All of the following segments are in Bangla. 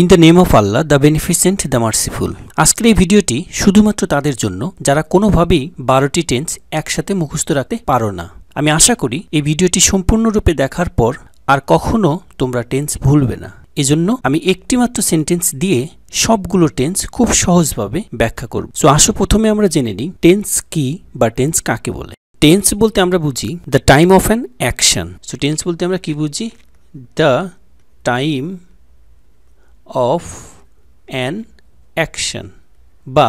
in the name of Allah the beneficent the merciful আজকের এই ভিডিওটি শুধুমাত্র তাদের জন্য যারা কোনোভাবেই বারোটি টেন্স একসাথে মুখস্থ রাখতে পারো না আমি আশা করি এই ভিডিওটি সম্পূর্ণরূপে দেখার পর আর কখনো তোমরা টেন্স ভুলবে না এজন্য আমি একটিমাত্র সেন্টেন্স দিয়ে সবগুলো টেন্স খুব সহজভাবে ব্যাখ্যা করব সো আসো প্রথমে আমরা জেনে নিই টেন্স কি বা টেন্স কাকে বলে টেন্স বলতে আমরা বুঝি the time of an action so tense বলতে আমরা কি বুঝি the time of an action বা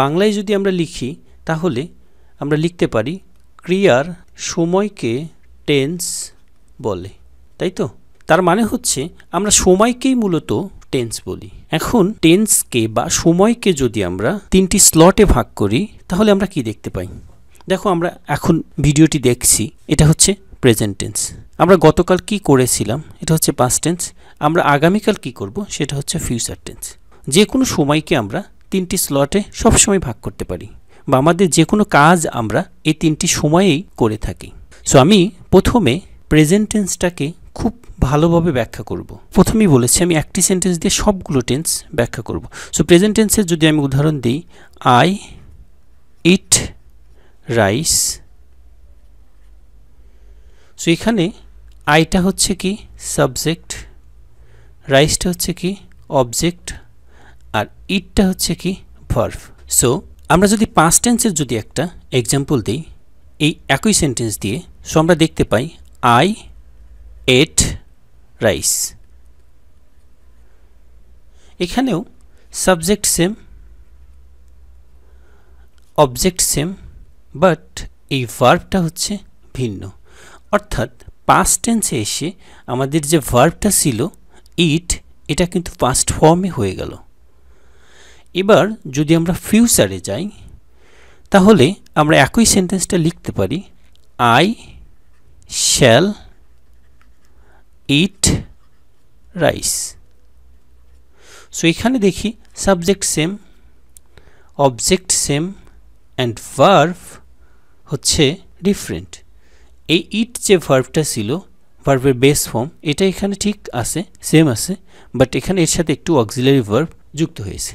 বাংলায় যদি আমরা লিখি তাহলে আমরা লিখতে পারি ক্রিয়ার সময়কে টেন্স বলে তাই তো তার মানে হচ্ছে আমরা সময়কেই মূলত টেন্স বলি এখন টেন্সকে বা সময়কে যদি আমরা তিনটি স্লটে ভাগ করি তাহলে আমরা কি দেখতে পাই দেখো আমরা এখন ভিডিওটি দেখছি এটা হচ্ছে প্রেজেন্ট টেন্স আমরা গতকাল কি করেছিলাম এটা হচ্ছে পাস্ট টেন্স আমরা আগামীকাল কি করব সেটা হচ্ছে ফিউচার টেন্স যে কোনো সময়কে আমরা তিনটি স্লটে সবসময় ভাগ করতে পারি বা আমাদের যে কোনো কাজ আমরা এই তিনটি সময়েই করে থাকি সো আমি প্রথমে প্রেজেন্ট টেন্সটাকে খুব ভালোভাবে ব্যাখ্যা করব প্রথমেই বলেছি আমি একটি সেন্টেন্স দিয়ে সবগুলো টেন্স ব্যাখ্যা করব সো প্রেজেন্ট টেন্সের যদি আমি উদাহরণ দিই আই ইট রাইস সো এখানে আইটা হচ্ছে কি সাবজেক্ট রাইসটা হচ্ছে কি অবজেক্ট আর ইটটা হচ্ছে কি ভার্ভ সো আমরা যদি পাঁচ টেন্সের যদি একটা এক্সাম্পল দিই এই একই সেন্টেন্স দিয়ে সো আমরা দেখতে পাই আই এট রাইস এখানেও subject same object same but এই ভার্ভটা হচ্ছে ভিন্ন অর্থাৎ পাঁচ টেন্সে এসে আমাদের যে ভার্ভটা ছিল ইট এটা কিন্তু পাস্ট ফর্মে হয়ে গেল এবার যদি আমরা ফিউচারে যাই তাহলে আমরা একই সেন্টেন্সটা লিখতে পারি I shall eat rice so এখানে দেখি subject same object same and verb হচ্ছে ডিফারেন্ট এই ইট যে ভার্ভটা ছিল ভার্বের বেস ফর্ম এটা এখানে ঠিক আছে সেম আছে বাট এখানে এর সাথে একটু অক্সিলারি ভার্ব যুক্ত হয়েছে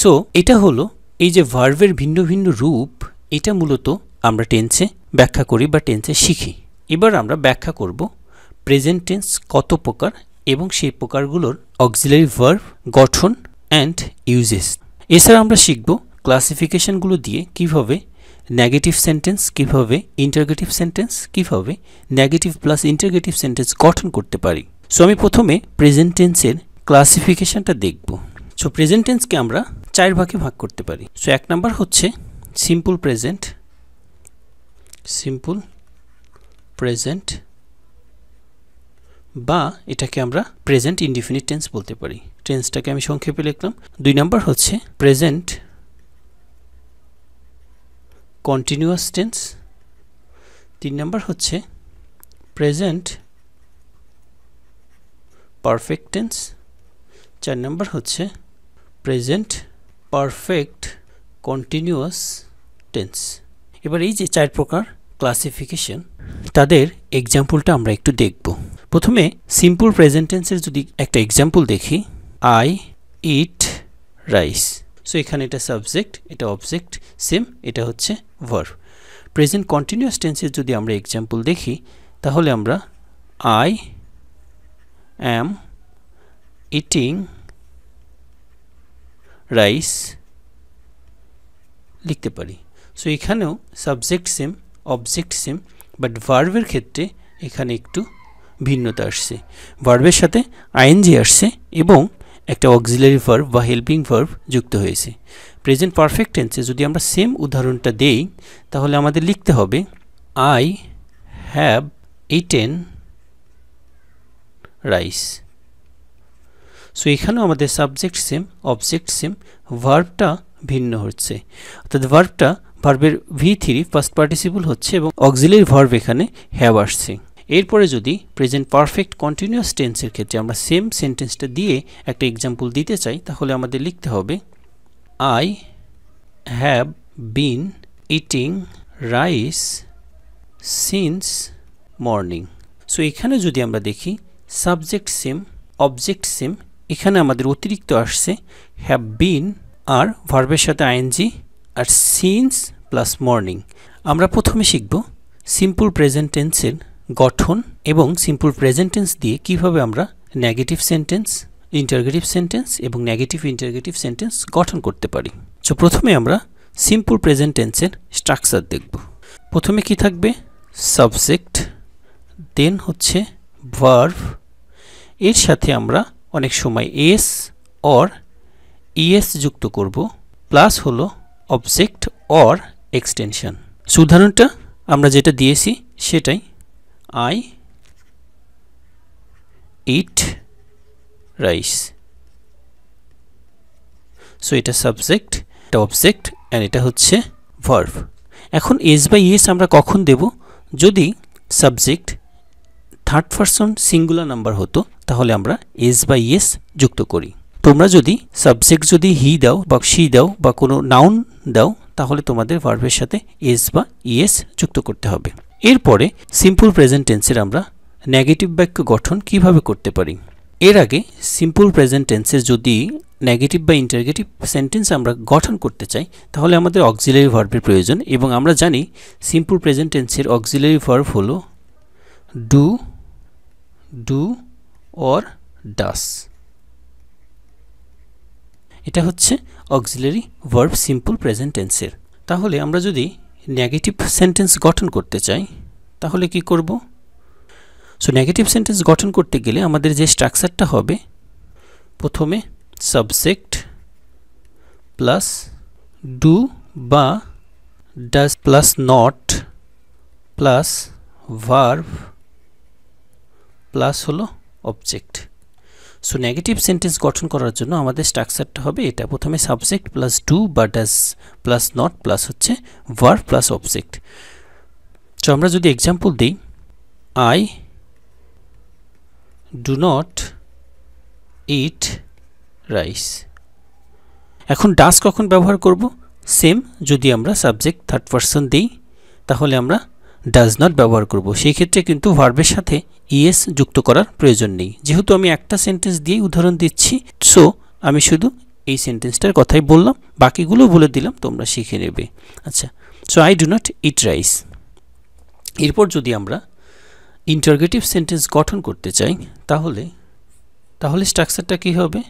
সো এটা হলো এই যে ভার্ভের ভিন্ন ভিন্ন রূপ এটা মূলত আমরা টেন্সে ব্যাখ্যা করি বা টেন্সে শিখি এবার আমরা ব্যাখ্যা করব প্রেজেন্ট টেন্স কত প্রকার এবং সেই প্রকারগুলোর অক্সিলারি ভার্ভ গঠন অ্যান্ড ইউজেস এছাড়া আমরা শিখব ক্লাসিফিকেশনগুলো দিয়ে কিভাবে নেগেটিভ সেন্টেন্স কীভাবে ইন্টারগেটিভ সেন্টেন্স কীভাবে নেগেটিভ প্লাস ইন্টারগেটিভ সেন্টেন্স গঠন করতে পারি সো আমি প্রথমে প্রেজেন্টেন্সের ক্লাসিফিকেশনটা ক্লাসিফিকেশানটা দেখব সো প্রেজেন্টেন্সকে আমরা চার ভাগে ভাগ করতে পারি সো এক নাম্বার হচ্ছে সিম্পল প্রেজেন্ট সিম্পল প্রেজেন্ট বা এটাকে আমরা প্রেজেন্ট ইনডিফিনিট টেন্স বলতে পারি টেন্সটাকে আমি সংক্ষেপে লিখলাম দুই নাম্বার হচ্ছে প্রেজেন্ট কন্টিনিউয়াস টেন্স তিন নম্বর হচ্ছে প্রেজেন্ট পারফেক্ট টেন্স চার নম্বর হচ্ছে প্রেজেন্ট পারফেক্ট কন্টিনিউয়াস টেন্স এবার এই যে চার প্রকার ক্লাসিফিকেশন তাদের এক্সাম্পলটা আমরা একটু দেখব প্রথমে সিম্পল প্রেজেন্টেন্সের যদি একটা এক্সাম্পল দেখি আই ইট রাইস সো এখানে এটা সাবজেক্ট এটা অবজেক্ট সেম এটা হচ্ছে ভার্ব প্রেজেন্ট কন্টিনিউয়াস টেন্সের যদি আমরা এক্সাম্পল দেখি তাহলে আমরা আই অ্যাম ইটিং রাইস লিখতে পারি সো এখানেও subject same object same but ভার্ভের ক্ষেত্রে এখানে একটু ভিন্নতা আসছে ভার্ভের সাথে আইএনজি আসছে এবং একটা অক্সিলারি ভার্ব বা হেল্পিং ভার্ব যুক্ত হয়েছে প্রেজেন্ট পারফেক্ট টেন্সে যদি আমরা সেম উদাহরণটা দেই তাহলে আমাদের লিখতে হবে I have eaten rice so এখানেও আমাদের সাবজেক্ট সেম অবজেক্ট সেম ভার্বটা ভিন্ন হচ্ছে অর্থাৎ ভার্বটা ভার্বের ভি থ্রি ফার্স্ট পার্টিসিপল হচ্ছে এবং অক্সিলারি ভার্ব এখানে হ্যাভ আসছে এরপরে যদি প্রেজেন্ট পারফেক্ট কন্টিনিউয়াস টেন্সের ক্ষেত্রে আমরা সেম সেন্টেন্সটা দিয়ে একটা এক্সাম্পল দিতে চাই তাহলে আমাদের লিখতে হবে I have been eating rice since morning so এখানে যদি আমরা দেখি সাবজেক্ট সেম অবজেক্ট সেম এখানে আমাদের অতিরিক্ত আসছে হ্যাভ বিন আর ভার্বের সাথে আইএনজি আর সিন্স প্লাস মর্নিং আমরা প্রথমে শিখব সিম্পল প্রেজেন্ট টেন্সের গঠন এবং সিম্পল প্রেজেন্টেন্স দিয়ে কিভাবে আমরা নেগেটিভ সেন্টেন্স ইন্টারগেটিভ সেন্টেন্স এবং নেগেটিভ ইন্টারগেটিভ সেন্টেন্স গঠন করতে পারি তো প্রথমে আমরা সিম্পল প্রেজেন্টেন্সের স্ট্রাকচার দেখব প্রথমে কি থাকবে সাবজেক্ট দেন হচ্ছে ভার্ভ এর সাথে আমরা অনেক সময় এস অর ইএস যুক্ত করব প্লাস হলো অবজেক্ট অর এক্সটেনশন সুধারণটা আমরা যেটা দিয়েছি সেটাই I eat rice so এটা সাবজেক্ট এটা অবজেক্ট অ্যান্ড এটা হচ্ছে ভার্ভ এখন এস বাই এস আমরা কখন দেব যদি subject third person singular number হতো তাহলে আমরা এস বাই এস যুক্ত করি তোমরা যদি সাবজেক্ট যদি হি দাও বা সি দাও বা কোনো নাউন দাও তাহলে তোমাদের ভার্ভের সাথে এস বা ইএস যুক্ত করতে হবে এরপরে সিম্পল প্রেজেন্ট টেন্সের আমরা নেগেটিভ বাক্য গঠন কিভাবে করতে পারি এর আগে সিম্পল প্রেজেন্ট টেন্সের যদি নেগেটিভ বা ইন্টারগেটিভ সেন্টেন্স আমরা গঠন করতে চাই তাহলে আমাদের অক্সিলারি ভার্বের প্রয়োজন এবং আমরা জানি সিম্পল প্রেজেন্ট টেন্সের অক্সিলারি ভার্ব হলো ডু ডু অর ডাস এটা হচ্ছে অক্সিলারি ভার্ব সিম্পল প্রেজেন্ট টেন্সের তাহলে আমরা যদি নেগেটিভ সেন্টেন্স গঠন করতে চাই তাহলে কি করব সো নেগেটিভ সেন্টেন্স গঠন করতে গেলে আমাদের যে স্ট্রাকচারটা হবে প্রথমে সাবজেক্ট প্লাস ডু বা does plus not plus verb plus হলো অবজেক্ট সো নেগেটিভ সেন্টেন্স গঠন করার জন্য আমাদের স্ট্রাকচারটা হবে এটা প্রথমে সাবজেক্ট প্লাস ডু বা ডাস প্লাস নট প্লাস হচ্ছে ভার প্লাস অবজেক্ট তো আমরা যদি এক্সাম্পল দিই I do not eat rice এখন ডাস কখন ব্যবহার করব সেম যদি আমরা সাবজেক্ট থার্ড পারসন দিই তাহলে আমরা ডাজ নট ব্যবহার করব সেই ক্ষেত্রে কিন্তু ভার্বের সাথে ইএস যুক্ত করার প্রয়োজন নেই যেহেতু আমি একটা সেন্টেন্স দিয়ে উদাহরণ দিচ্ছি সো আমি শুধু এই সেন্টেন্সটার কথাই বললাম বাকিগুলো বলে দিলাম তোমরা শিখে নেবে আচ্ছা so I do not eat rice এরপর যদি আমরা ইন্টারগেটিভ সেন্টেন্স গঠন করতে চাই তাহলে তাহলে স্ট্রাকচারটা কী হবে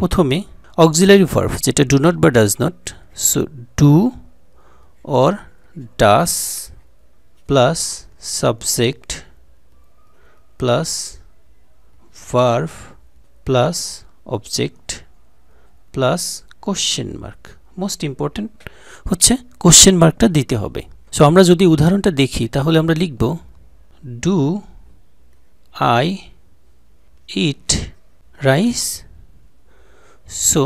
প্রথমে অক্সিলারি ভার্ভ যেটা ডু নট বা does not so do or does plus subject plus verb plus object plus question mark most important হচ্ছে কোশ্চেন মার্কটা দিতে হবে সো আমরা যদি উদাহরণটা দেখি তাহলে আমরা লিখব do I eat rice so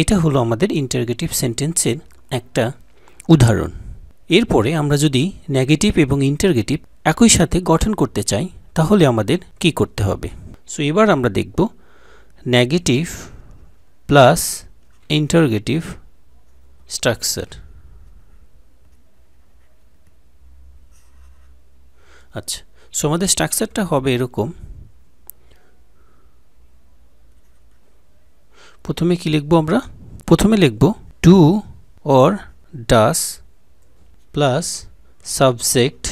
এটা হলো আমাদের ইন্টারগেটিভ সেন্টেন্সের একটা উদাহরণ এরপরে আমরা যদি নেগেটিভ এবং ইন্টারগেটিভ একই সাথে গঠন করতে চাই তাহলে আমাদের কি করতে হবে সো এবার আমরা দেখব নেগেটিভ প্লাস ইন্টারগেটিভ স্ট্রাকচার আচ্ছা সো আমাদের স্ট্রাকচারটা হবে এরকম প্রথমে কি লিখব আমরা প্রথমে লিখব do or does plus subject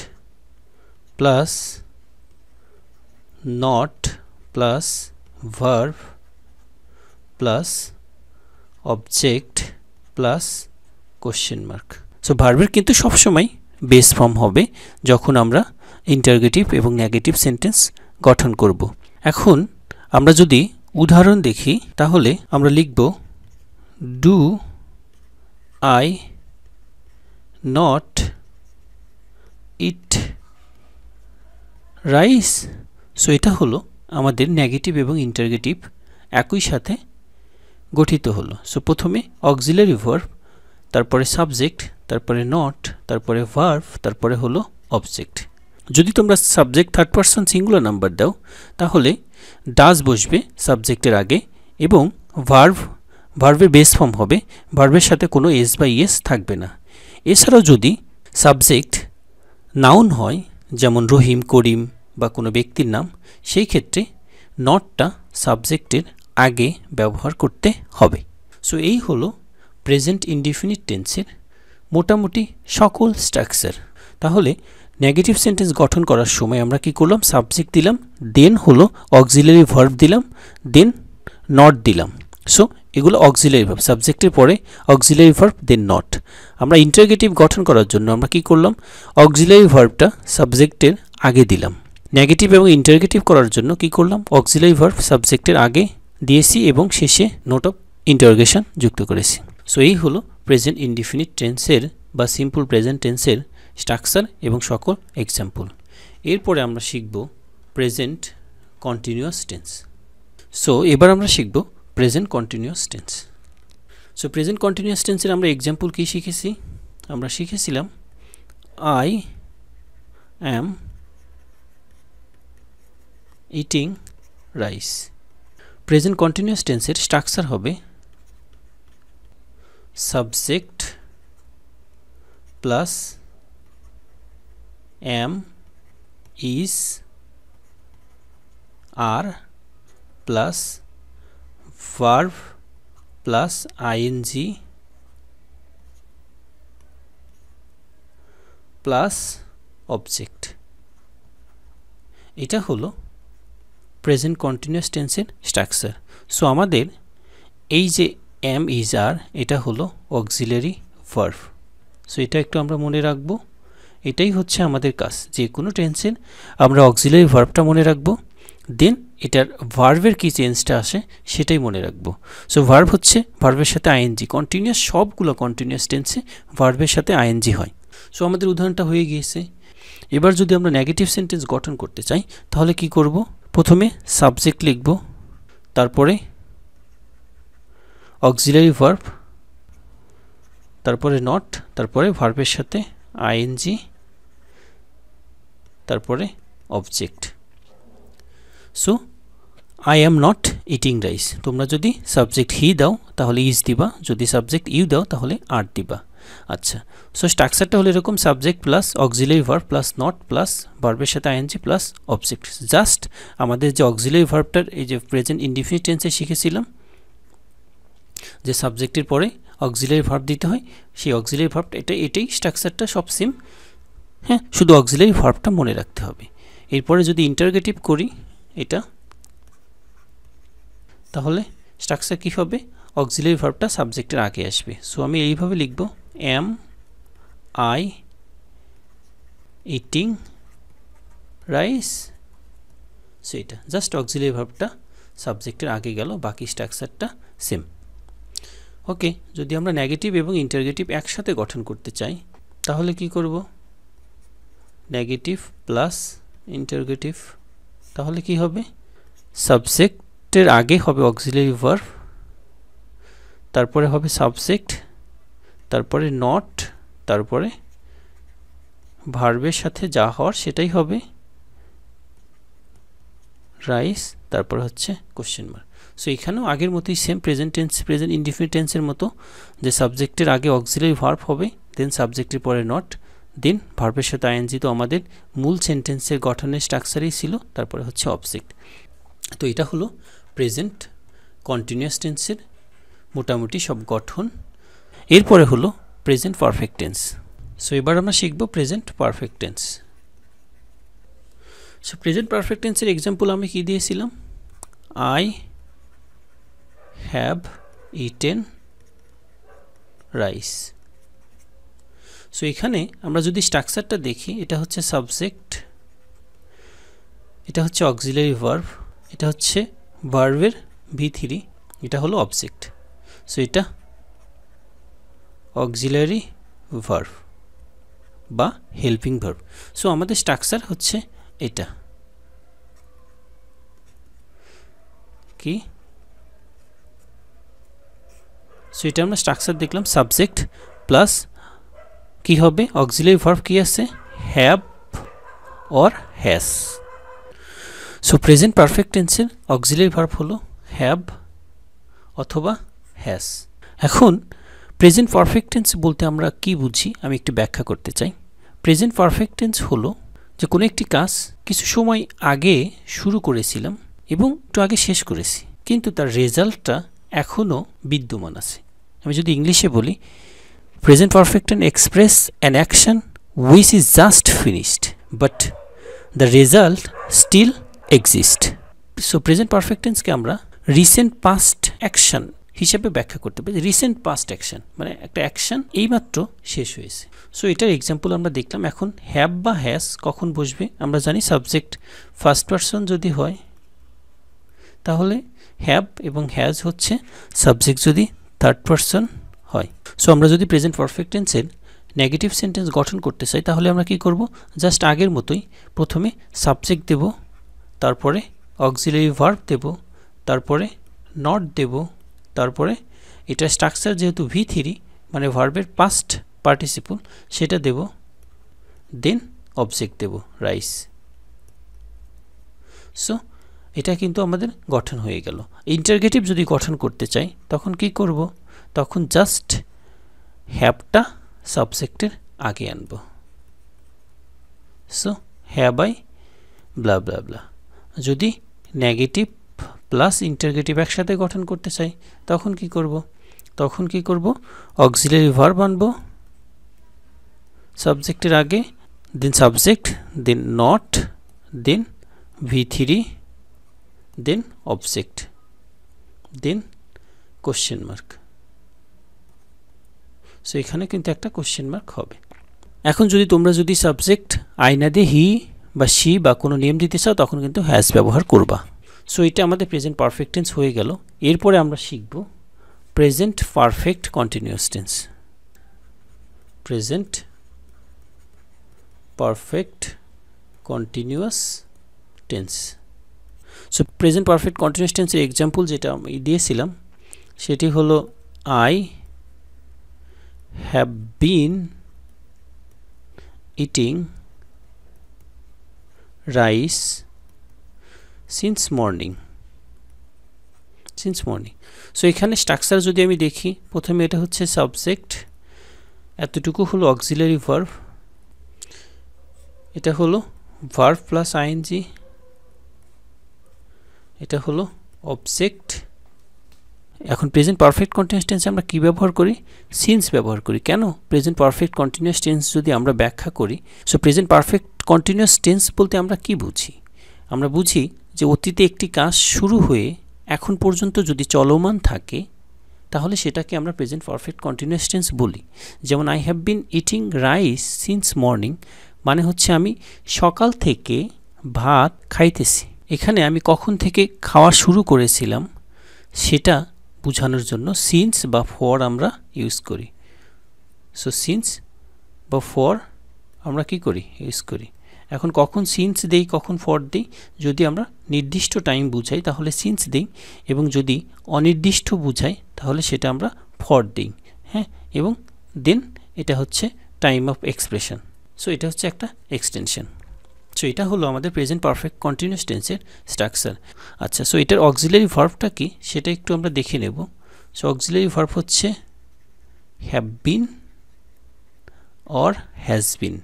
plus not plus verb plus object plus question mark so ভার্বের কিন্তু সবসময় বেস ফর্ম হবে যখন আমরা ইন্টারগেটিভ এবং নেগেটিভ সেন্টেন্স গঠন করব এখন আমরা যদি উদাহরণ দেখি তাহলে আমরা লিখব do I not eat rice so এটা হলো আমাদের নেগেটিভ এবং ইন্টারগেটিভ একই সাথে গঠিত হলো সো প্রথমে অক্সিলারি ভার্ভ তারপরে সাবজেক্ট তারপরে নট তারপরে ভার্ভ তারপরে হলো অবজেক্ট যদি তোমরা subject third person singular number দাও তাহলে ডাস বসবে সাবজেক্টের আগে এবং ভার্ভ ভার্ভের বেস ফর্ম হবে ভার্ভের সাথে কোনো এস বা ইএস e থাকবে না এছাড়াও যদি সাবজেক্ট নাউন হয় যেমন রহিম করিম বা কোনো ব্যক্তির নাম সেই ক্ষেত্রে নটটা সাবজেক্টের আগে ব্যবহার করতে হবে সো এই হলো প্রেজেন্ট ইনডিফিনিট টেন্সের মোটামুটি সকল স্ট্রাকচার তাহলে নেগেটিভ সেন্টেন্স গঠন করার সময় আমরা কি করলাম সাবজেক্ট দিলাম দেন হলো অক্সিলারি ভার্ব দিলাম দেন নট দিলাম সো এগুলো অক্সিলারি ভার্ব সাবজেক্টের পরে অক্সিলারি ভার্ব দেন নট আমরা ইন্টারগেটিভ গঠন করার জন্য আমরা কি করলাম অক্সিলারি ভার্বটা সাবজেক্টের আগে দিলাম নেগেটিভ এবং ইন্টারগেটিভ করার জন্য কি করলাম অক্সিলারি ভার্ব সাবজেক্টের আগে দিয়েছি এবং শেষে নোট অফ ইন্টারগেশন যুক্ত করেছি সো এই হলো প্রেজেন্ট ইনডিফিনিট টেন্সের বা সিম্পল প্রেজেন্ট টেন্সের স্ট্রাকচার এবং সকল এক্সাম্পল এরপরে আমরা শিখব প্রেজেন্ট কন্টিনিউয়াস টেন্স সো এবার আমরা শিখব present continuous tense so present continuous টেন্সের আমরা এক্সাম্পল কী শিখেছি আমরা শিখেছিলাম I am eating rice present continuous টেন্সের স্ট্রাকচার হবে subject plus am is are plus verb plus ING plus object এটা হলো প্রেজেন্ট কন্টিনিউয়াস টেন্সের স্ট্রাকচার সো আমাদের এই যে এম ইজ আর এটা হলো অক্সিলারি ভার্ভ সো এটা একটু আমরা মনে রাখব এটাই হচ্ছে আমাদের কাজ যে কোনো টেন্সের আমরা অক্সিলারি ভার্ভটা মনে রাখব দেন এটার ভার্ভের কি চেঞ্জটা আসে সেটাই মনে রাখবো সো ভার্ভ হচ্ছে ভার্ভের সাথে আইএনজি কন্টিনিউয়াস সবগুলো কন্টিনিউয়াস টেন্সে ভার্ভের সাথে আইএনজি হয় সো আমাদের উদাহরণটা হয়ে গিয়েছে এবার যদি আমরা নেগেটিভ সেন্টেন্স গঠন করতে চাই তাহলে কি করব প্রথমে সাবজেক্ট লিখব তারপরে অক্সিলারি ভার্ব তারপরে নট তারপরে ভার্বের সাথে আইএনজি তারপরে object so I am not eating rice তোমরা যদি সাবজেক্ট হি দাও তাহলে ইজ দিবা যদি সাবজেক্ট ইউ দাও তাহলে আর দিবা আচ্ছা সো স্ট্রাকচারটা হলো এরকম subject plus auxiliary verb plus not plus ভার্বের সাথে আইএনজি প্লাস অবজেক্ট জাস্ট আমাদের যে অক্সিলারি ভার্বটার এই যে প্রেজেন্ট ইনডিফিনিট টেন্সে শিখেছিলাম যে সাবজেক্টের পরে অক্সিলারি ভার্ব দিতে হয় সেই অক্সিলারি ভার্বটা এটা এটাই স্ট্রাকচারটা সব সিম হ্যাঁ শুধু অক্সিলারি ভার্বটা মনে রাখতে হবে এরপরে যদি ইন্টারগেটিভ করি এটা তাহলে স্ট্রাকচার কী হবে অক্সিলারি ভার্বটা সাবজেক্টের আগে আসবে সো আমি এইভাবে লিখবো am I eating rice so এটা জাস্ট অক্সিলি ভাবটা সাবজেক্টের আগে গেল বাকি স্ট্রাকচারটা সেম ওকে যদি আমরা নেগেটিভ এবং ইন্টারগেটিভ একসাথে গঠন করতে চাই তাহলে কি করব নেগেটিভ প্লাস ইন্টারগেটিভ তাহলে কি হবে সাবজেক্টের আগে হবে অক্সিলারি ভার্ভ তারপরে হবে সাবজেক্ট তারপরে নট তারপরে ভার্বের সাথে যা হওয়ার সেটাই হবে রাইস তারপর হচ্ছে কোশ্চেন মার্ক সো এখানেও আগের মতোই same present tense present indefinite টেন্সের মতো যে সাবজেক্টের আগে অক্সিলারি ভার্ব হবে দেন সাবজেক্টের পরে নট দেন ভার্বের সাথে আইএনজি তো আমাদের মূল সেন্টেন্সের গঠনের স্ট্রাকচারেই ছিল তারপরে হচ্ছে অবজেক্ট তো এটা হলো প্রেজেন্ট কন্টিনিউয়াস টেন্সের মোটামুটি সব গঠন এরপরে হলো প্রেজেন্ট পারফেক্ট টেন্স সো এবার আমরা শিখব present perfect tense so present perfect example আমি কি দিয়েছিলাম I have eaten rice so এখানে আমরা যদি স্ট্রাকচারটা দেখি এটা হচ্ছে সাবজেক্ট এটা হচ্ছে অক্সিলারি ভার্ভ এটা হচ্ছে ভার্ভের ভি থ্রি এটা হলো অবজেক্ট সো এটা অক্সিলারি ভার্ভ বা হেল্পিং ভার্ভ সো আমাদের স্ট্রাকচার হচ্ছে এটা কি সো এটা আমরা স্ট্রাকচার দেখলাম সাবজেক্ট প্লাস কি হবে অক্সিলারি ভার্ভ কি আছে have or has so present perfect টেন্সের অক্সিলারি ভার্ভ হলো হ্যাভ অথবা হ্যাস এখন প্রেজেন্ট পারফেক্ট টেন্স বলতে আমরা কি বুঝি আমি একটু ব্যাখ্যা করতে চাই প্রেজেন্ট পারফেক্ট টেন্স হলো যে কোনো একটি কাজ কিছু সময় আগে শুরু করেছিলাম এবং একটু আগে শেষ করেছি কিন্তু তার রেজাল্টটা এখনও বিদ্যমান আছে আমি যদি ইংলিশে বলি present perfect and express an action which is just finished but the result still exist so present perfect টেন্সকে আমরা রিসেন্ট পাস্ট অ্যাকশন হিসাবে ব্যাখ্যা করতে পারি রিসেন্ট পাস্ট অ্যাকশন মানে একটা অ্যাকশন এইমাত্র শেষ হয়েছে সো এটার এক্সাম্পল আমরা দেখলাম এখন হ্যাব বা হ্যাস কখন বসবে আমরা জানি সাবজেক্ট ফার্স্ট পার্সন যদি হয় তাহলে হ্যাভ এবং হ্যাজ হচ্ছে সাবজেক্ট যদি থার্ড পার্সন হয় সো আমরা যদি প্রেজেন্ট পারফেক্ট টেন্সের নেগেটিভ সেন্টেন্স গঠন করতে চাই তাহলে আমরা কি করব জাস্ট আগের মতোই প্রথমে সাবজেক্ট দেব তারপরে অক্সিলারি ভার্ব দেব তারপরে নট দেব তারপরে এটা স্ট্রাকচার যেহেতু ভি থ্রি মানে ভার্বের পাস্ট পার্টিসিপল সেটা দেব দেন অবজেক্ট দেব রাইস সো এটা কিন্তু আমাদের গঠন হয়ে গেল ইন্টারগেটিভ যদি গঠন করতে চাই তখন কি করব তখন জাস্ট হ্যাবটা সাবজেক্টের আগে আনব so have I blah blah blah যদি নেগেটিভ প্লাস ইন্টারগেটিভ একসাথে গঠন করতে চাই তখন কি করব তখন কি করব অক্সিলারি ভার্ব আনব সাবজেক্টের আগে then subject then not then V three then object then question mark so এখানে কিন্তু একটা কোশ্চেন মার্ক হবে এখন যদি তোমরা যদি সাবজেক্ট আয়না দিয়ে হি বা সি বা কোনো নিয়ম দিতে চাও তখন কিন্তু হ্যাশ ব্যবহার করবা সো এটা আমাদের প্রেজেন্ট পারফেক্ট টেন্স হয়ে গেল এরপরে আমরা শিখব present perfect continuous tense present perfect continuous tense so present perfect continuous টেন্সের এক্সাম্পল যেটা আমি দিয়েছিলাম সেটি হলো I have been eating rice since morning since morning so এখানে স্ট্রাকচার যদি আমি দেখি প্রথমে এটা হচ্ছে সাবজেক্ট এতটুকু হলো অক্সিলারি ভার্ভ এটা হলো ভার্ভ প্লাস আইএনজি এটা হলো অবজেক্ট এখন প্রেজেন্ট পারফেক্ট কন্টিনিউস টেন্সে আমরা কী ব্যবহার করি সিন্স ব্যবহার করি কেন প্রেজেন্ট পারফেক্ট কন্টিনিউস টেন্স যদি আমরা ব্যাখ্যা করি so present perfect continuous tense বলতে আমরা কি বুঝি আমরা বুঝি যে অতীতে একটি কাজ শুরু হয়ে এখন পর্যন্ত যদি চলমান থাকে তাহলে সেটাকে আমরা প্রেজেন্ট পারফেক্ট কন্টিনিউয়াস টেন্স বলি যেমন I have been eating rice since morning মানে হচ্ছে আমি সকাল থেকে ভাত খাইতেছি এখানে আমি কখন থেকে খাওয়া শুরু করেছিলাম সেটা বোঝানোর জন্য সিন্স বা ফর আমরা ইউজ করি সো সিন্স বা ফর আমরা কি করি ইউজ করি এখন কখন সিন্স দেই কখন ফর দেই যদি আমরা নির্দিষ্ট টাইম বুঝাই তাহলে সিন্স দেই এবং যদি অনির্দিষ্ট বুঝাই তাহলে সেটা আমরা ফর দেই হ্যাঁ এবং দেন এটা হচ্ছে টাইম অফ এক্সপ্রেশন সো এটা হচ্ছে একটা এক্সটেনশন সো এটা হলো আমাদের প্রেজেন্ট পারফেক্ট কন্টিনিউস টেন্সের স্ট্রাকচার আচ্ছা সো এটার অক্সিলারি ভার্ভটা কি সেটা একটু আমরা দেখে নেব সো অক্সিলারি ভার্ভ হচ্ছে have been or has been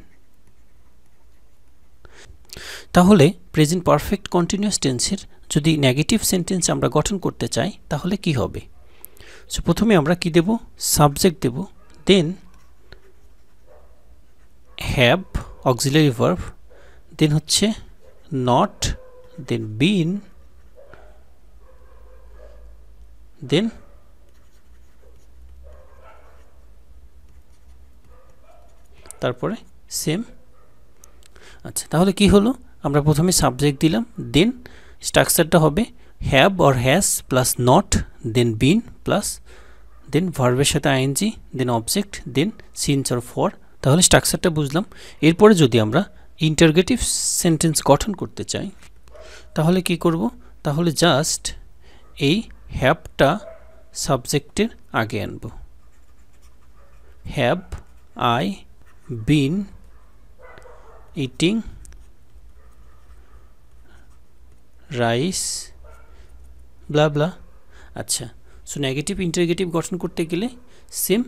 তাহলে প্রেজেন্ট পারফেক্ট কন্টিনিউয়াস টেন্সের যদি নেগেটিভ সেন্টেন্স আমরা গঠন করতে চাই তাহলে কি হবে সো প্রথমে আমরা কি দেব সাবজেক্ট দেব then have auxiliary verb then হচ্ছে নট দেন বিন দেন তারপরে সেম আচ্ছা তাহলে কি হলো আমরা প্রথমে সাবজেক্ট দিলাম দেন স্ট্রাকচারটা হবে have or has plus not then been plus then ভার্বের সাথে ING then object then since or for তাহলে স্ট্রাকচারটা বুঝলাম এরপরে যদি আমরা ইন্টারগেটিভ সেন্টেন্স গঠন করতে চাই তাহলে কি করব তাহলে জাস্ট এই হ্যাবটা সাবজেক্টের আগে আনব have I been eating rice blah blah আচ্ছা সো নেগেটিভ ইন্টারগেটিভ গঠন করতে গেলে সেম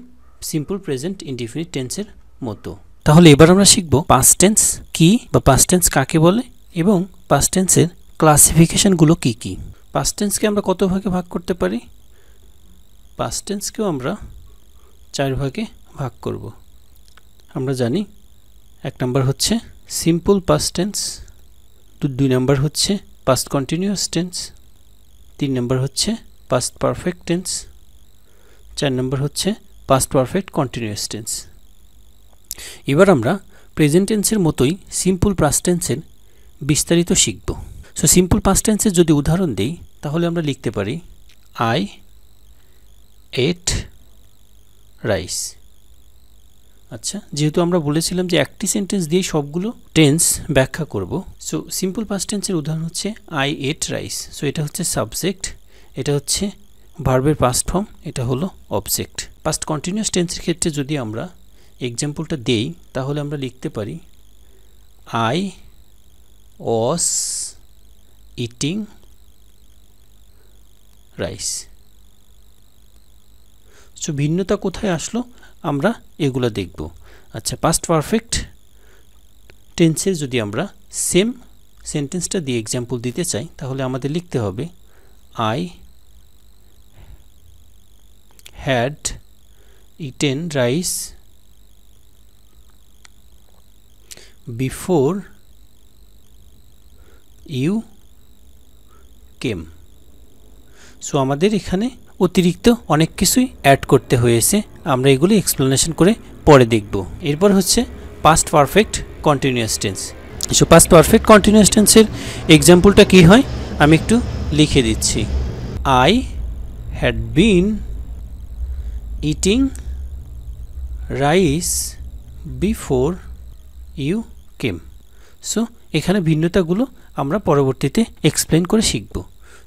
সিম্পল প্রেজেন্ট ইনডিফিনিট টেন্সের মতো তাহলে এবার আমরা শিখব পাস্ট টেন্স কি বা পাস্ট টেন্স কাকে বলে এবং পাস্ট টেন্সের ক্লাসিফিকেশনগুলো কি কি পাস্ট টেন্সকে আমরা কত ভাগে ভাগ করতে পারি পাস্ট টেন্সকেও আমরা চার ভাগে ভাগ করব আমরা জানি এক নম্বর হচ্ছে সিম্পল পাস্ট টেন্স দুই নম্বর হচ্ছে পাস্ট কন্টিনিউয়াস টেন্স তিন নম্বর হচ্ছে পাস্ট পারফেক্ট টেন্স চার নম্বর হচ্ছে পাস্ট পারফেক্ট কন্টিনিউয়াস টেন্স এবার আমরা প্রেজেন্ট টেন্সের মতোই সিম্পল পাস্ট টেন্সের বিস্তারিত শিখব সো সিম্পল পাস্ট টেন্সের যদি উদাহরণ দিই তাহলে আমরা লিখতে পারি আই এট রাইস আচ্ছা যেহেতু আমরা বলেছিলাম যে একটি সেন্টেন্স দিয়ে সবগুলো টেন্স ব্যাখ্যা করব সো সিম্পল পাস্ট টেন্সের উদাহরণ হচ্ছে আই এট রাইস সো এটা হচ্ছে সাবজেক্ট এটা হচ্ছে ভার্বের পাস্ট ফর্ম এটা হলো অবজেক্ট পাস্ট কন্টিনিউস টেন্সের ক্ষেত্রে যদি আমরা এক্সাম্পলটা দেই তাহলে আমরা লিখতে পারি I was eating rice so ভিন্নতা কোথায় আসলো আমরা এগুলো দেখব আচ্ছা পাস্ট পারফেক্ট টেন্সের যদি আমরা সেম সেন্টেন্সটা দিয়ে এক্সাম্পল দিতে চাই তাহলে আমাদের লিখতে হবে I had eaten rice before you came so আমাদের এখানে অতিরিক্ত অনেক কিছুই অ্যাড করতে হয়েছে আমরা এগুলি এক্সপ্লেনেশন করে পরে দেখব এরপর হচ্ছে past perfect continuous tense so past perfect continuous টেন্সের এক্সাম্পলটা কি হয় আমি একটু লিখে দিচ্ছি I had been eating rice before you came so এখানে ভিন্নতাগুলো আমরা পরবর্তীতে এক্সপ্লেন করে শিখবো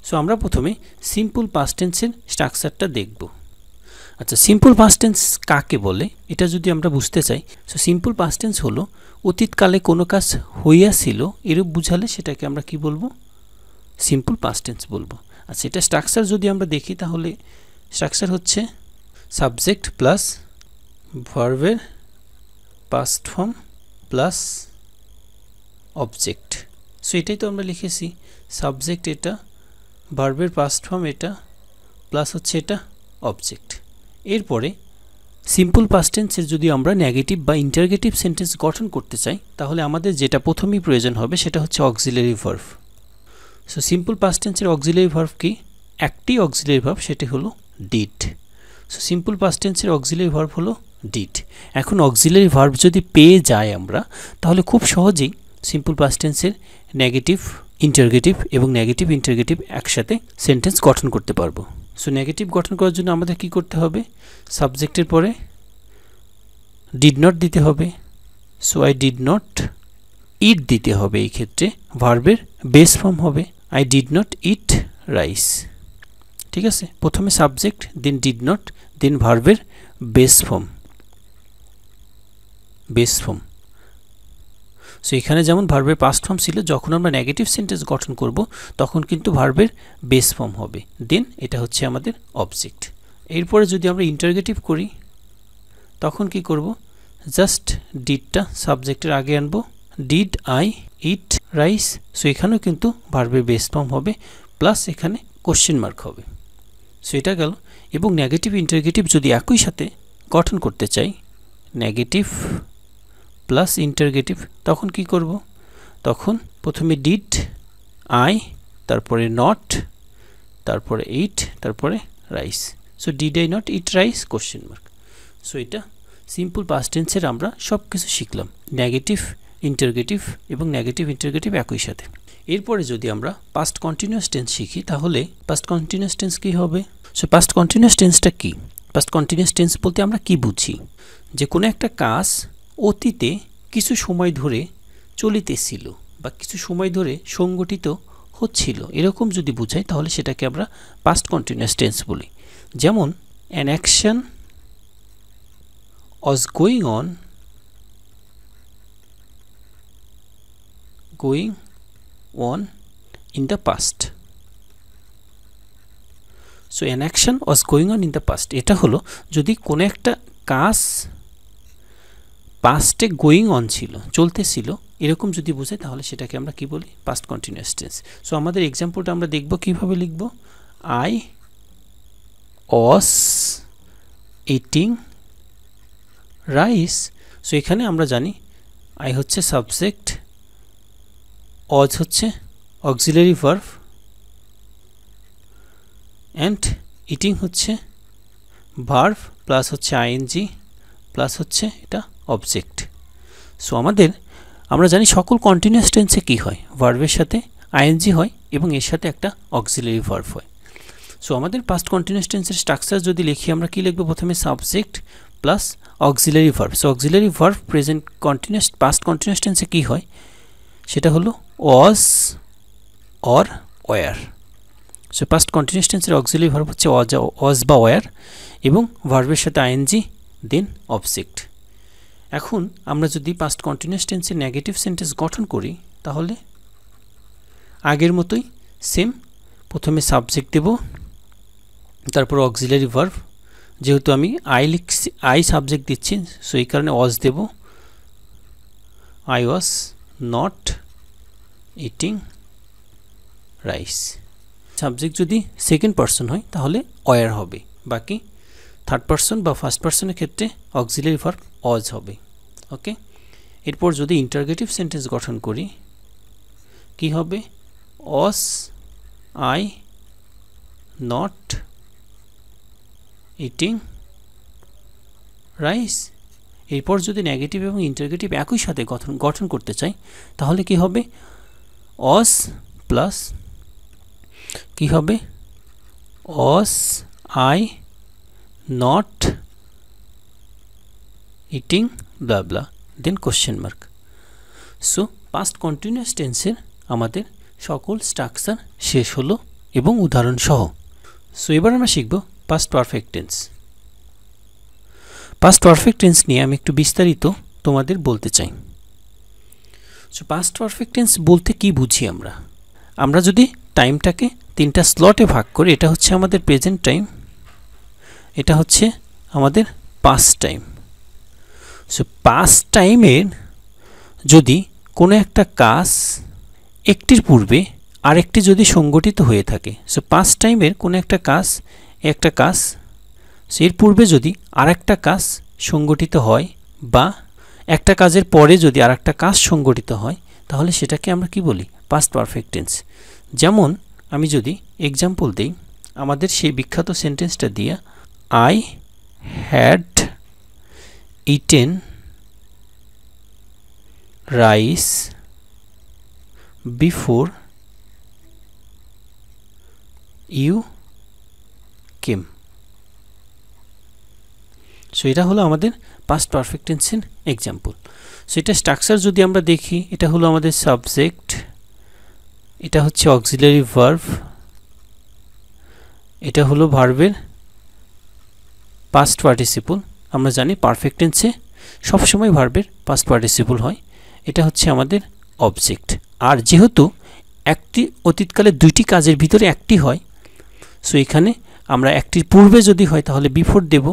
সো আমরা প্রথমে সিম্পল পাস্ট টেন্সের স্ট্রাকচারটা দেখব আচ্ছা সিম্পল পাস্ট টেন্স কাকে বলে এটা যদি আমরা বুঝতে চাই সো সিম্পল পাস্ট টেন্স হলো অতীতকালে কোনো কাজ হইয়াছিল এরূপ বুঝালে সেটাকে আমরা কি বলবো সিম্পল পাস্ট টেন্স বলবো আচ্ছা এটা স্ট্রাকচার যদি আমরা দেখি তাহলে স্ট্রাকচার হচ্ছে সাবজেক্ট প্লাস ভার্ভের past form plus object so এটাই তো আমরা লিখেছি সাবজেক্ট এটা ভার্বের পাস্ট ফর্ম এটা প্লাস হচ্ছে এটা অবজেক্ট এরপরে সিম্পল পাস্ট যদি আমরা নেগেটিভ বা ইন্টারগেটিভ সেন্টেন্স গঠন করতে চাই তাহলে আমাদের যেটা প্রথমেই প্রয়োজন হবে সেটা হচ্ছে auxiliary verb so simple past টেন্সের অক্সিলারি ভার্ভ কি একটি অক্সিলারি ভার্ভ সেটি হলো ডিড সো সিম্পল পাস্ট টেন্সের অক্সিলারি ভার্ভ হলো ডিড এখন অক্সিলারি ভার্ভ যদি পেয়ে যায় আমরা তাহলে খুব সহজেই সিম্পল পাস্ট টেন্সের নেগেটিভ ইন্টারগেটিভ এবং নেগেটিভ ইন্টারগেটিভ একসাথে সেন্টেন্স গঠন করতে পারবো সো নেগেটিভ গঠন করার জন্য আমাদের কি করতে হবে সাবজেক্টের পরে ডিড নট দিতে হবে so I did not eat দিতে হবে এই ক্ষেত্রে ভার্বের বেস ফর্ম হবে I did not eat rice ঠিক আছে প্রথমে subject then did not then ভার্বের base form base form so এখানে যেমন ভার্বের পাস্ট ফর্ম ছিল যখন আমরা নেগেটিভ সেন্টেন্স গঠন করব তখন কিন্তু ভার্বের বেস ফর্ম হবে দেন এটা হচ্ছে আমাদের অবজেক্ট এরপরে যদি আমরা ইন্টারগেটিভ করি তখন কি করব জাস্ট ডিডটা সাবজেক্টের আগে আনবো did I eat rice so এখানেও কিন্তু ভার্বের বেস ফর্ম হবে প্লাস এখানে কোশ্চেন মার্ক হবে সো এটা গেল এবং নেগেটিভ ইন্টারগেটিভ যদি একই সাথে গঠন করতে চাই নেগেটিভ প্লাস ইন্টারগেটিভ তখন কি করব তখন প্রথমে ডিড আই তারপরে নট তারপরে ইট তারপরে rice so did I not eat rice question mark so এটা সিম্পল পাস্ট টেন্সের আমরা সব কিছু শিখলাম নেগেটিভ ইন্টারগেটিভ এবং নেগেটিভ ইন্টারগেটিভ একই সাথে এরপরে যদি আমরা পাস্ট কন্টিনিউয়াস টেন্স শিখি তাহলে পাস্ট কন্টিনিউয়াস টেন্স কী হবে সো পাস্ট কন্টিনিউয়াস টেন্সটা কী পাস্ট কন্টিনিউয়াস টেন্স বলতে আমরা কি বুঝি যে কোনো একটা কাজ অতীতে কিছু সময় ধরে চলিতেছিল বা কিছু সময় ধরে সংগঠিত হচ্ছিল এরকম যদি বুঝাই তাহলে সেটাকে আমরা পাস্ট কন্টিনিউয়াস টেন্স বলি যেমন an action was going on going on in the past so an action was going on in the past এটা হলো যদি কোনো একটা কাজ পাস্টে গোয়িং অন ছিল চলতেছিল এরকম যদি বোঝাই তাহলে সেটাকে আমরা কি বলি পাস্ট কন্টিনিউয়াস টেন্স সো আমাদের এক্সাম্পলটা আমরা দেখব কিভাবে লিখব আই অস ইটিং রাইস সো এখানে আমরা জানি আই হচ্ছে সাবজেক্ট অজ হচ্ছে অক্সিলারি ভার্ভ অ্যান্ড ইটিং হচ্ছে ভার্ভ প্লাস হচ্ছে আইএনজি প্লাস হচ্ছে এটা অবজেক্ট সো আমাদের আমরা জানি সকল কন্টিনিউয়াস টেন্সে কী হয় ভার্ভের সাথে আইএনজি হয় এবং এর সাথে একটা অক্সিলারি ভার্ভ হয় সো আমাদের পাস্ট কন্টিনিউয়াস টেন্সের স্ট্রাকচার যদি লিখি আমরা কী লিখবো প্রথমে subject plus auxiliary verb so auxiliary verb present continuous past continuous টেন্সে কী হয় সেটা হলো was or were so past continuous টেন্সের অক্সিলারি ভার্ভ হচ্ছে ওয়াজ বা ওয়ার এবং ভার্ভের সাথে আইএনজি দেন অবজেক্ট এখন আমরা যদি পাস্ট কন্টিনিউস টেন্সে নেগেটিভ সেন্টেন্স গঠন করি তাহলে আগের মতোই সেম প্রথমে সাবজেক্ট দেব তারপর অক্সিলারি ভার্ভ যেহেতু আমি আই লিখছি আই সাবজেক্ট দিচ্ছি সো এই কারণে ওয়াজ দেব I was not eating rice subject যদি সেকেন্ড পার্সন হয় তাহলে অয়ার হবে বাকি থার্ড পার্সন বা ফার্স্ট পার্সনের ক্ষেত্রে অক্সিলারি ভার্ভ অজ হবে ওকে এরপর যদি ইন্টারগেটিভ সেন্টেন্স গঠন করি কি হবে was I not eating rice এরপর যদি নেগেটিভ এবং ইন্টারগেটিভ একই সাথে গঠন গঠন করতে চাই তাহলে কি হবে অস প্লাস কি হবে was I not eating blah blah then question mark so past continuous টেন্সের আমাদের সকল স্ট্রাকচার শেষ হলো এবং উদাহরণ সহ সো এবার আমরা শিখব past perfect tense past perfect tense নিয়ে আমি একটু বিস্তারিত তোমাদের বলতে চাই সো পাস্ট পারফেক্ট টেন্স বলতে কি বুঝি আমরা আমরা যদি টাইমটাকে তিনটা স্লটে ভাগ করি এটা হচ্ছে আমাদের প্রেজেন্ট টাইম এটা হচ্ছে আমাদের পাস্ট টাইম সো পাস্ট টাইমের যদি কোনো একটা কাজ একটির পূর্বে আরেকটি যদি সংগঠিত হয়ে থাকে সো পাস্ট টাইমের কোনো একটা কাজ একটা কাজ এর পূর্বে যদি আরেকটা কাজ সংগঠিত হয় বা একটা কাজের পরে যদি আরেকটা কাজ সংগঠিত হয় তাহলে সেটাকে আমরা কি বলি পাস্ট পারফেক্টেন্স যেমন আমি যদি এক্সাম্পল দিই আমাদের সেই বিখ্যাত সেন্টেন্সটা দিয়ে I had eaten rice before you came so এটা হলো আমাদের পাস্ট পারফেক্ট টেন্সের এক্সাম্পল সো এটা স্ট্রাকচার যদি আমরা দেখি এটা হলো আমাদের সাবজেক্ট এটা হচ্ছে অক্সিলারি ভার্ভ এটা হলো ভার্ভের পাস্ট পার্টিসিপল আমরা জানি পারফেক্ট টেন্সে সবসময় ভার্বের পাস্ট পার্টিসিপল হয় এটা হচ্ছে আমাদের অবজেক্ট আর যেহেতু একটি অতীতকালে দুইটি কাজের ভিতরে একটি হয় সো এখানে আমরা একটির পূর্বে যদি হয় তাহলে বিফোর দেব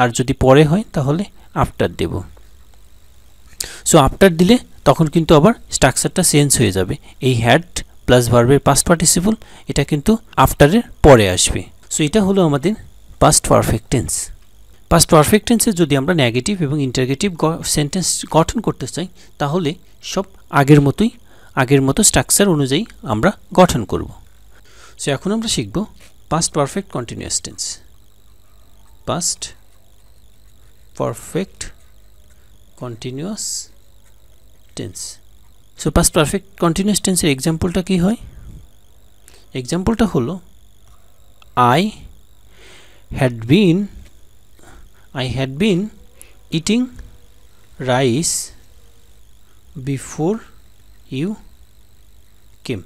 আর যদি পরে হয় তাহলে আফটার দেব সো আফটার দিলে তখন কিন্তু আবার স্ট্রাকচারটা চেঞ্জ হয়ে যাবে এই হ্যাড প্লাস ভার্বের পাস্ট পার্টিসিপল এটা কিন্তু আফটারের পরে আসবে সো এটা হলো আমাদের past perfect tense past perfect টেন্সে যদি আমরা নেগেটিভ এবং ইন্টারগেটিভ সেন্টেন্স গঠন করতে চাই তাহলে সব আগের মতোই আগের মতো স্ট্রাকচার অনুযায়ী আমরা গঠন করব সো এখন আমরা শিখব past perfect continuous tense past perfect continuous tense so past perfect continuous টেন্সের এক্সাম্পলটা কী হয় এক্সাম্পলটা হলো I had been I had been eating rice before you came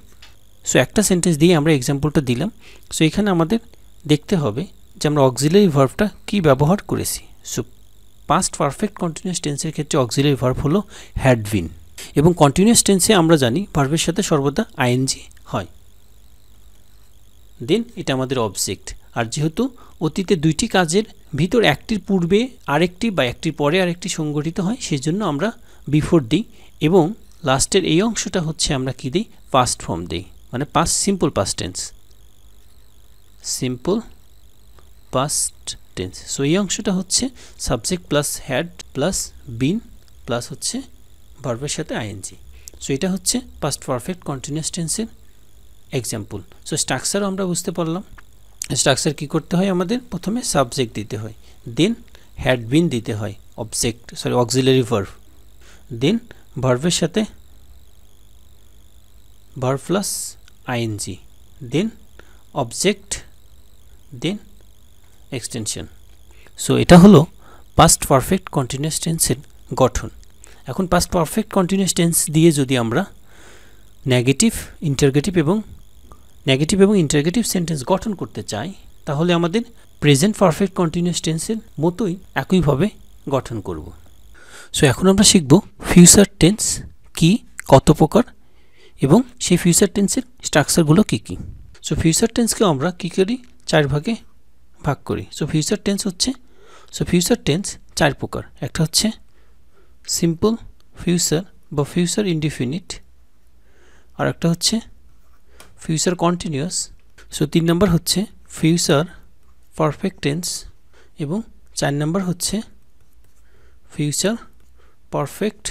so একটা সেন্টেন্স দিয়ে আমরা এক্সাম্পলটা দিলাম সো এখানে আমাদের দেখতে হবে যে আমরা অক্সিলারি ভার্ভটা কি ব্যবহার করেছি সো পাস্ট পারফেক্ট কন্টিনিউয়াস টেন্সের ক্ষেত্রে অক্সিলারি ভার্ভ হলো হ্যাড বিন এবং কন্টিনিউয়াস টেন্সে আমরা জানি ভার্ভের সাথে সর্বদা আইএনজি হয় দেন এটা আমাদের অবজেক্ট আর যেহেতু অতীতে দুইটি কাজের ভিতর একটির পূর্বে আরেকটি বা একটির পরে আরেকটি সংগঠিত হয় সেজন্য আমরা বিফোর দিই এবং লাস্টের এই অংশটা হচ্ছে আমরা কী দিই পাস্ট ফর্ম দিই মানে past simple past tense simple past tense so এই অংশটা হচ্ছে subject plus had plus been plus হচ্ছে ভার্বের সাথে আইএনজি সো এটা হচ্ছে পাস্ট পারফেক্ট কন্টিনিউস টেন্সের এক্সাম্পল সো স্ট্রাকচারও আমরা বুঝতে পারলাম স্ট্রাকচার কি করতে হয় আমাদের প্রথমে সাবজেক্ট দিতে হয় দেন হ্যাড বিন দিতে হয় object sorry auxiliary verb then ভার্ভের সাথে verb plus ING then object then extension so এটা হলো পাস্ট পারফেক্ট কন্টিনিউয়াস টেন্সের গঠন এখন পাস্ট পারফেক্ট কন্টিনিউয়াস টেন্স দিয়ে যদি আমরা নেগেটিভ ইন্টারগেটিভ এবং নেগেটিভ এবং ইন্টারগেটিভ সেন্টেন্স গঠন করতে চাই তাহলে আমাদের প্রেজেন্ট পারফেক্ট কন্টিনিউস টেন্সের মতোই একইভাবে গঠন করব সো এখন আমরা শিখব ফিউচার টেন্স কি কত প্রকার এবং সেই ফিউচার টেন্সের স্ট্রাকচারগুলো কি কি সো ফিউচার টেন্সকে আমরা কী করি চার ভাগে ভাগ করি সো ফিউচার টেন্স হচ্ছে সো ফিউচার টেন্স চার প্রকার একটা হচ্ছে সিম্পল ফিউচার বা ফিউচার ইনডিফিনিট আর একটা হচ্ছে ফিউচার কন্টিনিউয়াস সো তিন নম্বর হচ্ছে ফিউচার পারফেক্ট টেন্স এবং চার নম্বর হচ্ছে future perfect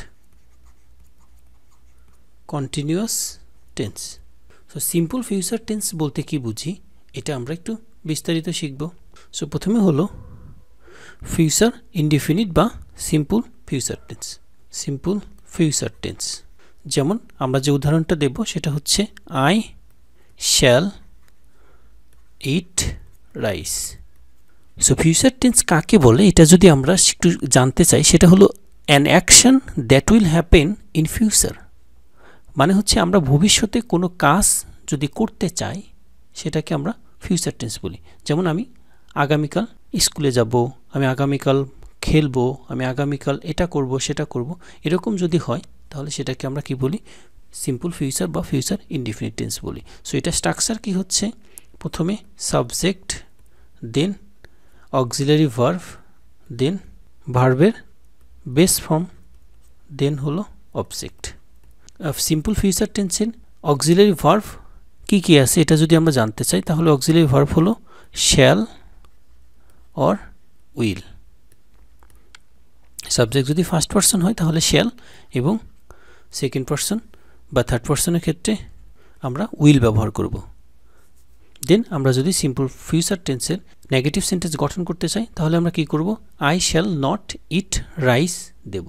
continuous tense so simple future tense বলতে কি বুঝি এটা আমরা একটু বিস্তারিত শিখব সো প্রথমে হলো ফিউচার ইনডিফিনিট বা simple future tense simple future tense যেমন আমরা যে উদাহরণটা দেব সেটা হচ্ছে I shall eat rice so future tense কাকে বলে এটা যদি আমরা একটু জানতে চাই সেটা হলো an action that will happen in future মানে হচ্ছে আমরা ভবিষ্যতে কোনো কাজ যদি করতে চাই সেটাকে আমরা ফিউচার টেন্স বলি যেমন আমি আগামীকাল স্কুলে যাব আমি আগামীকাল খেলবো আমি আগামীকাল এটা করব সেটা করব এরকম যদি হয় তাহলে সেটাকে আমরা কি বলি সিম্পল ফিউচার বা ফিউচার ইনডিফিনিট টেন্স বলি সো এটা স্ট্রাকচার কি হচ্ছে প্রথমে subject then auxiliary verb then ভার্ভের বেস ফর্ম দেন হলো অবজেক্ট সিম্পল ফিউচার টেন্সের অক্সিলারি ভার্ভ কি কি আছে এটা যদি আমরা জানতে চাই তাহলে অক্সিলারি ভার্ভ হলো শ্যাল অর উইল সাবজেক্ট যদি ফার্স্ট পারসন হয় তাহলে শ্যাল এবং সেকেন্ড পারসন বা থার্ড পার্সনের ক্ষেত্রে আমরা উইল ব্যবহার করব দেন আমরা যদি সিম্পল ফিউচার টেন্সের নেগেটিভ সেন্টেন্স গঠন করতে চাই তাহলে আমরা কি করব I shall not eat rice দেব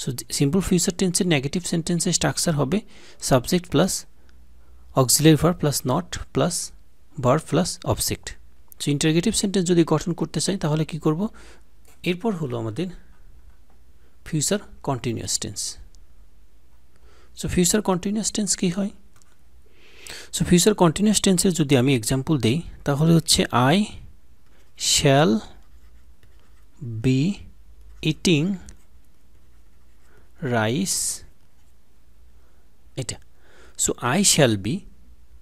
সো সিম্পল ফিউচার টেন্সের নেগেটিভ সেন্টেন্সের স্ট্রাকচার হবে subject plus auxiliary verb plus not plus verb plus object so interrogative sentence যদি গঠন করতে চাই তাহলে কি করব এরপর হলো আমাদের future continuous tense so future continuous tense কী হয় সো ফিউচার কন্টিনিউয়াস টেন্সের যদি আমি এক্সাম্পল দেই তাহলে হচ্ছে I shall be eating rice এটা so I shall be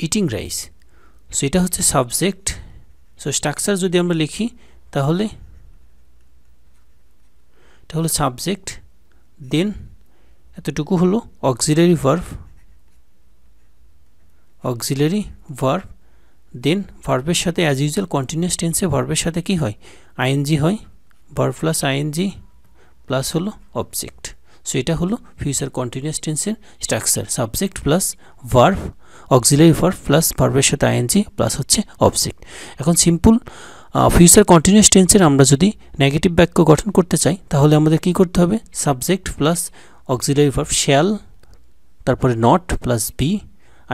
eating rice so এটা হচ্ছে সাবজেক্ট সো স্ট্রাকচার যদি আমরা লিখি তাহলে তাহলে সাবজেক্ট দেন এতটুকু হলো auxiliary verb auxiliary verb then ভার্ভের সাথে অ্যাজ ইউজুয়াল কন্টিনিউস টেন্সে ভার্ভের সাথে কি হয় আইএনজি হয় ভার্ভ প্লাস আইএনজি প্লাস হলো অবজেক্ট সো এটা হলো ফিউচার কন্টিনিউস টেন্সের structure subject plus verb auxiliary verb plus ভার্ভের সাথে আইএনজি প্লাস হচ্ছে অবজেক্ট এখন সিম্পল ফিউচার কন্টিনিউয়াস টেন্সের আমরা যদি নেগেটিভ বাক্য গঠন করতে চাই তাহলে আমাদের কি করতে হবে subject plus auxiliary verb shall তারপরে not plus be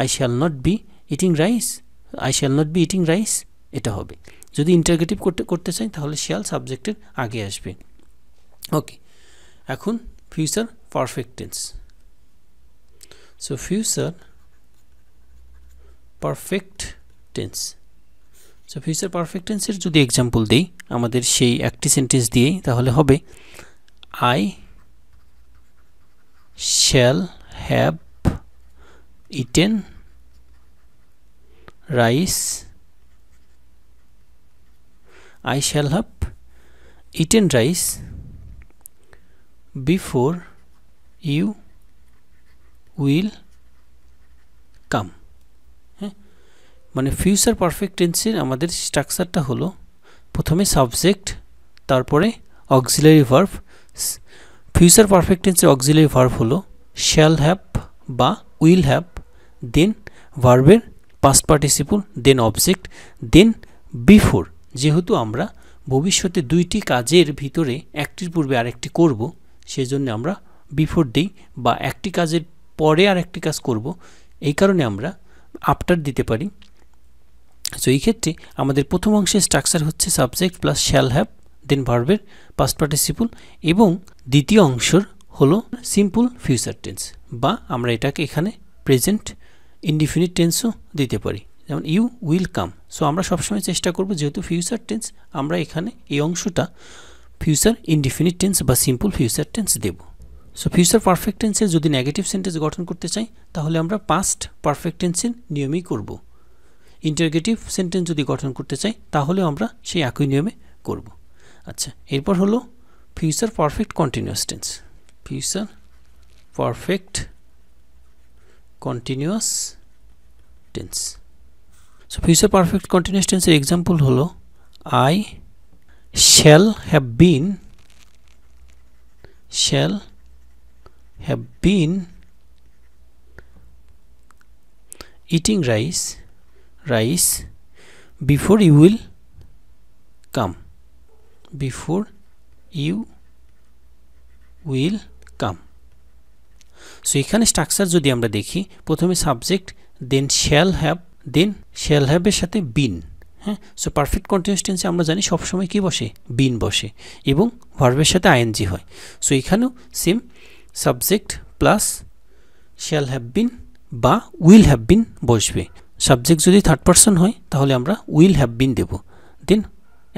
I shall not be eating rice I shall not be eating rice এটা হবে যদি ইন্টারগেটিভ করতে করতে চাই তাহলে শ্যাল সাবজেক্টের আগে আসবে ওকে এখন future perfect tense so future perfect tense so future perfect টেন্সের যদি এক্সাম্পল দিই আমাদের সেই একটি সেন্টেন্স দিয়েই তাহলে হবে I shall have eaten rice I shall have eaten rice before you will come মানে ফিউচার পারফেক্ট টেন্সের আমাদের স্ট্রাকচারটা হলো প্রথমে সাবজেক্ট তারপরে অক্সিলারি ভার্ভ ফিউচার পারফেক্ট টেন্সের অক্সিলারি ভার্ভ হলো শ্যাল হ্যাপ বা উইল হ্যাপ দেন ভার্ভের past participle then object then before যেহেতু আমরা ভবিষ্যতে দুইটি কাজের ভিতরে একটির পূর্বে আরেকটি করব সেজন্য আমরা বিফোর দিই বা একটি কাজের পরে আর একটি কাজ করব এই কারণে আমরা আফটার দিতে পারি সো এই ক্ষেত্রে আমাদের প্রথম অংশের স্ট্রাকচার হচ্ছে subject plus shall have then ভার্বের পাস্ট পার্টিসিপুল এবং দ্বিতীয় অংশর হলো সিম্পল ফিউচার টেন্স বা আমরা এটাকে এখানে প্রেজেন্ট ইনডিফিনিট টেন্সও দিতে পারি যেমন ইউ উইল কাম সো আমরা সবসময় চেষ্টা করব যেহেতু ফিউচার টেন্স আমরা এখানে এই অংশটা ফিউচার ইনডিফিনিট টেন্স বা সিম্পল ফিউচার টেন্স দেব সো ফিউচার পারফেক্ট টেন্সে যদি নেগেটিভ সেন্টেন্স গঠন করতে চাই তাহলে আমরা পাস্ট পারফেক্ট টেন্সের নিয়মেই করব ইন্টারগেটিভ সেন্টেন্স যদি গঠন করতে চাই তাহলে আমরা সেই একই নিয়মে করব আচ্ছা এরপর হলো future perfect continuous tense future perfect continuous tense so future perfect continuous টেন্সের এক্সাম্পল হলো I shall have been shall have been eating rice rice before you will come before you will come so এখানে স্ট্রাকচার যদি আমরা দেখি প্রথমে subject then shall have then shall হ্যাভের সাথে বিন হ্যাঁ সো পারফেক্ট কন্টিনিউস টেন্সে আমরা জানি সবসময় কি বসে বিন বসে এবং ভার্ভের সাথে আইএনজি হয় সো এখানেও same subject plus shall have been বা উইল হ্যাভ বিন বসবে সাবজেক্ট যদি থার্ড পারসন হয় তাহলে আমরা উইল হ্যাভ বিন দেব দেন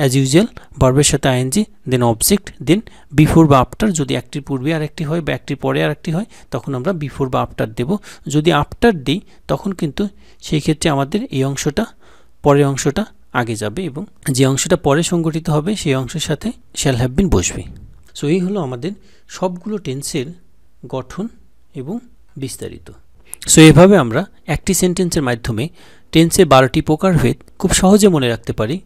অ্যাজ ইউজুয়াল বার্বের সাথে ING then object then before বা আফটার যদি একটির পূর্বে আরেকটি হয় বা একটির পরে আরেকটি হয় তখন আমরা বিফোর বা আফটার দেব যদি আফটার দিই তখন কিন্তু সেই ক্ষেত্রে আমাদের এই অংশটা পরের অংশটা আগে যাবে এবং যে অংশটা পরে সংগঠিত হবে সেই অংশের সাথে শ্যাল হ্যাভ বিন বসবে সো এই হলো আমাদের সবগুলো টেন্সের গঠন এবং বিস্তারিত সো এভাবে আমরা একটি সেন্টেন্সের মাধ্যমে টেন্সের বারোটি প্রকারভেদ খুব সহজে মনে রাখতে পারি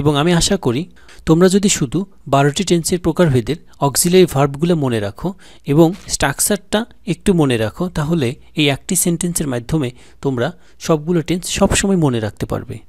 এবং আমি আশা করি তোমরা যদি শুধু বারোটি টেন্সের প্রকারভেদের অক্সিলারি ভার্বগুলো মনে রাখো এবং স্ট্রাকচারটা একটু মনে রাখো তাহলে এই একটি সেন্টেন্সের মাধ্যমে তোমরা সবগুলো টেন্স সবসময় মনে রাখতে পারবে